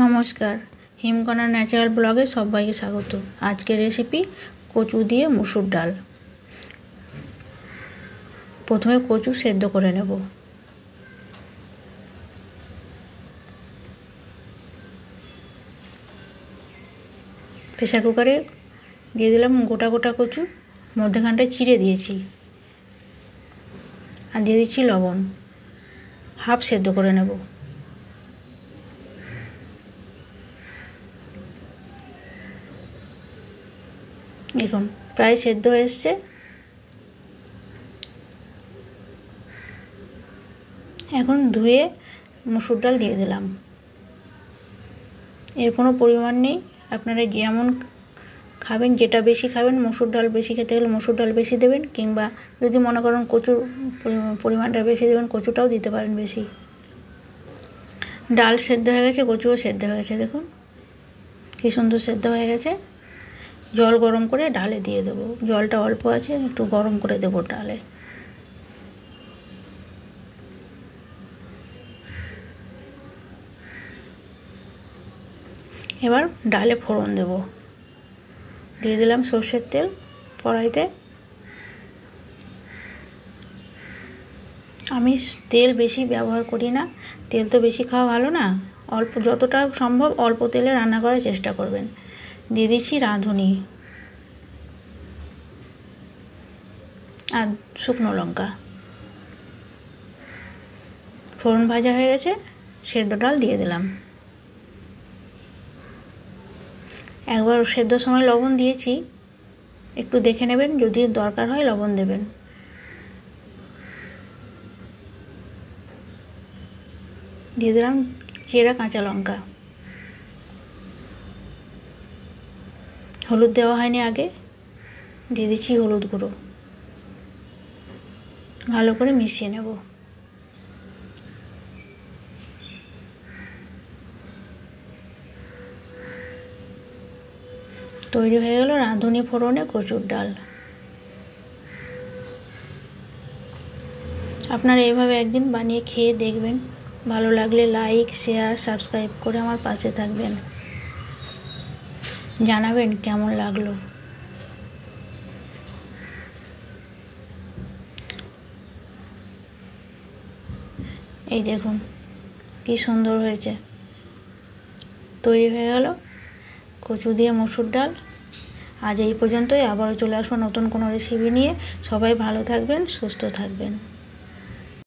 নমস্কার হিমকণা ন্যাচারাল ব্লগে সবাইকে স্বাগত আজকের রেসিপি কচু দিয়ে মুসুর ডাল প্রথমে কচু সেদ্ধ করে নেব প্রেশার কুকারে দিয়ে দিলাম গোটা গোটা কচু মধ্যেখানটা চিড়ে দিয়েছি আর দিয়ে দিচ্ছি লবণ হাফ সেদ্ধ করে নেবো দেখুন প্রায় সেদ্ধ হয়ে এসছে এখন ধুয়ে মুসুর ডাল দিয়ে দিলাম এর কোনো পরিমাণ নেই আপনারা যেমন খাবেন যেটা বেশি খাবেন মসুর ডাল বেশি খেতে গেলে মসুর ডাল বেশি দেবেন কিংবা যদি মনে করেন কচুর পরিমাণটা বেশি দেবেন কচুটাও দিতে পারেন বেশি ডাল সেদ্ধ হয়ে গেছে কচুও সেদ্ধ হয়ে গেছে দেখুন কী সুন্দর সেদ্ধ হয়ে গেছে জল গরম করে ডালে দিয়ে দেবো জলটা অল্প আছে একটু গরম করে দেবো ডালে এবার ডালে ফোড়ন দেব দিয়ে দিলাম সর্ষের তেল কড়াইতে আমি তেল বেশি ব্যবহার করি না তেল তো বেশি খাওয়া ভালো না অল্প যতটা সম্ভব অল্প তেলে রান্না করার চেষ্টা করবেন দিয়ে রাঁধুনি আর শুকনো লঙ্কা ফোড়ন ভাজা হয়ে গেছে সেদ্ধ ডাল দিয়ে দিলাম একবার সেদ্ধ সময় লবণ দিয়েছি একটু দেখে নেবেন যদি দরকার হয় লবণ দেবেন দিয়ে দিলাম চেরা কাঁচা লঙ্কা হলুদ দেওয়া হয়নি আগে দিয়ে দিচ্ছি হলুদ গুঁড়ো ভালো করে মিশিয়ে নেব তৈরি হয়ে গেল রাঁধুনি ফোড়নে কচুর ডাল আপনারা এইভাবে একদিন বানিয়ে খেয়ে দেখবেন ভালো লাগলে লাইক শেয়ার সাবস্ক্রাইব করে আমার পাশে থাকবেন জানাবেন কেমন লাগলো এই দেখুন কি সুন্দর হয়েছে তৈরি হয়ে গেল কচু দিয়ে মসুর ডাল আজ এই পর্যন্তই আবারও চলে আসবো নতুন কোনো রেসিপি নিয়ে সবাই ভালো থাকবেন সুস্থ থাকবেন